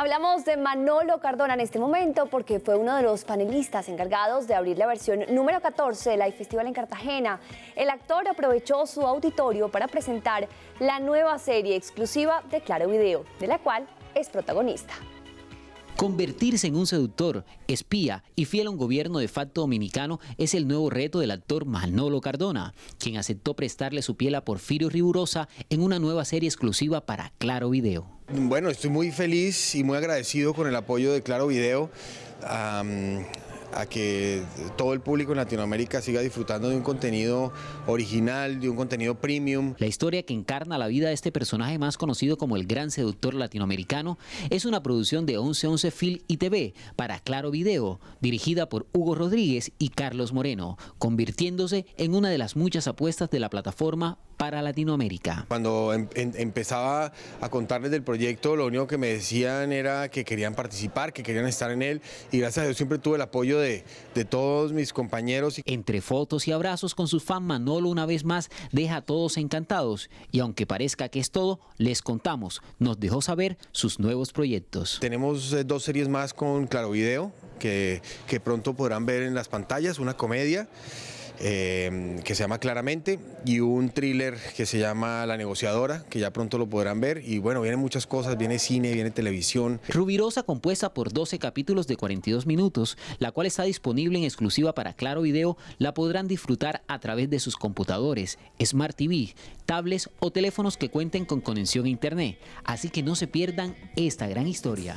Hablamos de Manolo Cardona en este momento porque fue uno de los panelistas encargados de abrir la versión número 14 del Festival en Cartagena. El actor aprovechó su auditorio para presentar la nueva serie exclusiva de Claro Video, de la cual es protagonista. Convertirse en un seductor, espía y fiel a un gobierno de facto dominicano es el nuevo reto del actor Manolo Cardona, quien aceptó prestarle su piel a Porfirio Riburosa en una nueva serie exclusiva para Claro Video. Bueno, estoy muy feliz y muy agradecido con el apoyo de Claro Video. a que todo el público en Latinoamérica siga disfrutando de un contenido original, de un contenido premium. La historia que encarna la vida de este personaje más conocido como el gran seductor latinoamericano es una producción de 1111 Fil y TV para Claro Video, dirigida por Hugo Rodríguez y Carlos Moreno, convirtiéndose en una de las muchas apuestas de la plataforma para Latinoamérica. Cuando em, empezaba a contarles del proyecto, lo único que me decían era que querían participar, que querían estar en él y gracias a Dios siempre tuve el apoyo de, todos mis compañeros. Entre fotos y abrazos con su fan, Manolo una vez más deja a todos encantados y aunque parezca que es todo, les contamos, nos dejó saber sus nuevos proyectos. Tenemos eh, dos series más con Claro Video que, que pronto podrán ver en las pantallas, una comedia Em, que se llama Claramente y un thriller que se llama La negociadora, que ya pronto lo podrán ver. Y bueno, vienen muchas cosas, viene cine, viene televisión. Rubirosa compuesta por 12 capítulos de 42 minutos, la cual está disponible en exclusiva para Claro Video, la podrán disfrutar a través de sus computadores, Smart TV, tablets o teléfonos que cuenten con conexión a Internet. Así que no se pierdan esta gran historia.